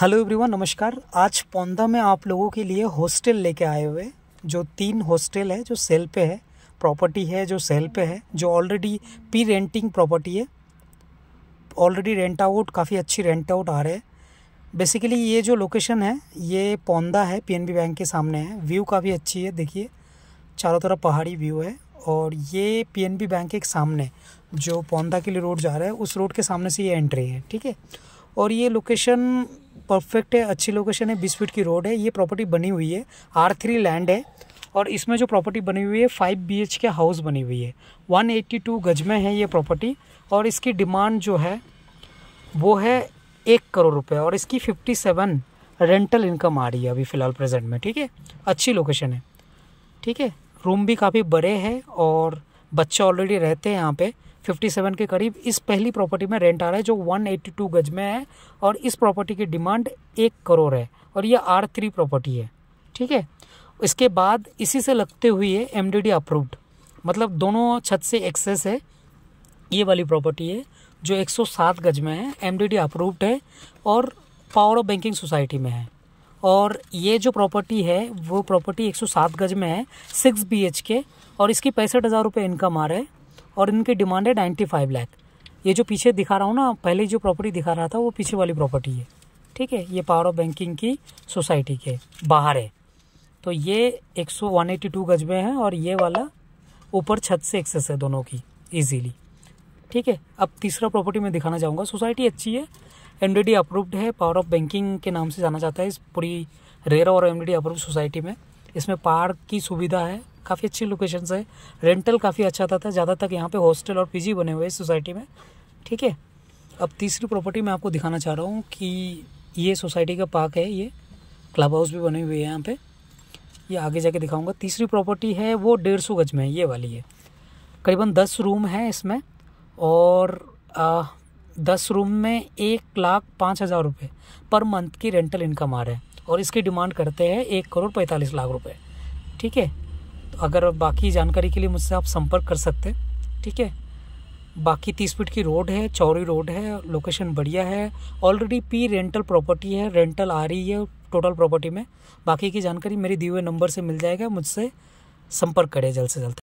hello everyone नमस्कार आज पौंदा में आप लोगों के लिए हॉस्टल लेके आए हुए जो तीन हॉस्टल है जो सेल पे है प्रॉपर्टी है जो सेल पे है जो ऑलरेडी पी रेंटिंग प्रॉपर्टी है ऑलरेडी रेंट आउट काफ़ी अच्छी रेंट आउट आ रहे हैं बेसिकली ये जो लोकेशन है ये पौंदा है पीएनबी बैंक के सामने है व्यू काफ़ी अच्छी है देखिए चारों तरफ पहाड़ी व्यू है और ये पी बैंक के सामने जो पौंदा के लिए रोड जा रहा है उस रोड के सामने से ये एंट्री है ठीक है और ये लोकेशन परफेक्ट है अच्छी लोकेशन है बीस फीट की रोड है ये प्रॉपर्टी बनी हुई है आर थ्री लैंड है और इसमें जो प्रॉपर्टी बनी हुई है फाइव बी के हाउस बनी हुई है वन टू गज में है ये प्रॉपर्टी और इसकी डिमांड जो है वो है एक करोड़ रुपये और इसकी फिफ्टी सेवन रेंटल इनकम आ रही है अभी फ़िलहाल प्रेजेंट में ठीक है अच्छी लोकेशन है ठीक है रूम भी काफ़ी बड़े हैं और बच्चे ऑलरेडी रहते हैं यहाँ पे 57 के करीब इस पहली प्रॉपर्टी में रेंट आ रहा है जो 182 गज में है और इस प्रॉपर्टी की डिमांड एक करोड़ है और ये आर थ्री प्रॉपर्टी है ठीक है इसके बाद इसी से लगते हुए एम डी अप्रूव्ड मतलब दोनों छत से एक्सेस है ये वाली प्रॉपर्टी है जो 107 गज में है एम डी अप्रूव्ड है और पावर ऑफ बैंकिंग सोसाइटी में है और ये जो प्रॉपर्टी है वो प्रॉपर्टी 107 गज में है सिक्स बी एच के और इसकी पैंसठ हज़ार रुपये इनकम आ रहा है और इनकी डिमांड है नाइन्टी फाइव लैख ये जो पीछे दिखा रहा हूँ ना पहले जो प्रॉपर्टी दिखा रहा था वो पीछे वाली प्रॉपर्टी है ठीक है ये पावर ऑफ बैंकिंग की सोसाइटी के बाहर है तो ये 182 गज में है और ये वाला ऊपर छत से एक्सेस है दोनों की ईजीली ठीक है अब तीसरा प्रॉपर्टी मैं दिखाना चाहूँगा सोसाइटी अच्छी है एम अप्रूव्ड है पावर ऑफ बैंकिंग के नाम से जाना जाता है इस पूरी रेरा और एम अप्रूव सोसाइटी में इसमें पार्क की सुविधा है काफ़ी अच्छी लोकेशन है रेंटल काफ़ी अच्छा आता था ज़्यादा तक यहाँ पे हॉस्टल और पीजी बने हुए हैं सोसाइटी में ठीक है अब तीसरी प्रॉपर्टी मैं आपको दिखाना चाह रहा हूँ कि ये सोसाइटी का पार्क है ये क्लब हाउस भी बने हुए हैं यहाँ पे ये आगे जाके दिखाऊंगा तीसरी प्रॉपर्टी है वो डेढ़ सौ गज में है ये वाली है करीबन दस रूम है इसमें और आ, दस रूम में एक लाख पाँच हज़ार रुपये पर मंथ की रेंटल इनकम आ रहा है और इसकी डिमांड करते हैं एक करोड़ पैंतालीस लाख रुपए ठीक है तो अगर बाकी जानकारी के लिए मुझसे आप संपर्क कर सकते हैं ठीक है बाकी तीस फीट की रोड है चौरी रोड है लोकेशन बढ़िया है ऑलरेडी पी रेंटल प्रॉपर्टी है रेंटल आ रही है टोटल प्रॉपर्टी में बाकी की जानकारी मेरी दिए हुए नंबर से मिल जाएगा मुझसे संपर्क करें जल्द से जल्द